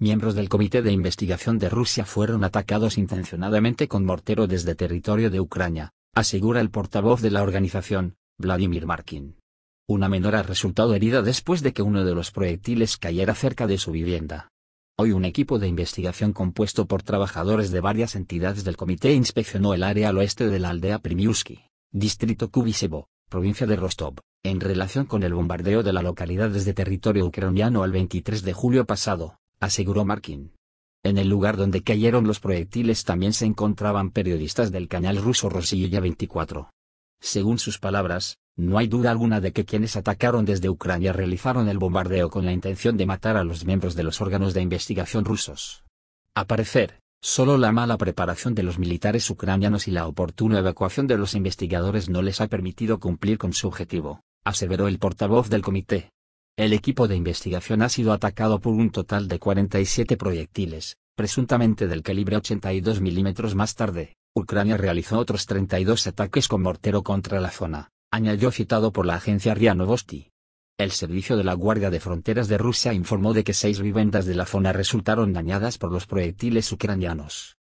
miembros del Comité de Investigación de Rusia fueron atacados intencionadamente con mortero desde territorio de Ucrania, asegura el portavoz de la organización, Vladimir Markin. Una menor ha resultado herida después de que uno de los proyectiles cayera cerca de su vivienda. Hoy un equipo de investigación compuesto por trabajadores de varias entidades del comité inspeccionó el área al oeste de la aldea Primiuski, distrito Kubisevo, provincia de Rostov, en relación con el bombardeo de la localidad desde territorio ucraniano el 23 de julio pasado aseguró Markin. En el lugar donde cayeron los proyectiles también se encontraban periodistas del canal ruso rossiya 24. Según sus palabras, no hay duda alguna de que quienes atacaron desde Ucrania realizaron el bombardeo con la intención de matar a los miembros de los órganos de investigación rusos. A parecer, solo la mala preparación de los militares ucranianos y la oportuna evacuación de los investigadores no les ha permitido cumplir con su objetivo, aseveró el portavoz del comité. El equipo de investigación ha sido atacado por un total de 47 proyectiles, presuntamente del calibre 82 milímetros más tarde. Ucrania realizó otros 32 ataques con mortero contra la zona, añadió citado por la agencia RIA Novosti. El servicio de la Guardia de Fronteras de Rusia informó de que seis viviendas de la zona resultaron dañadas por los proyectiles ucranianos,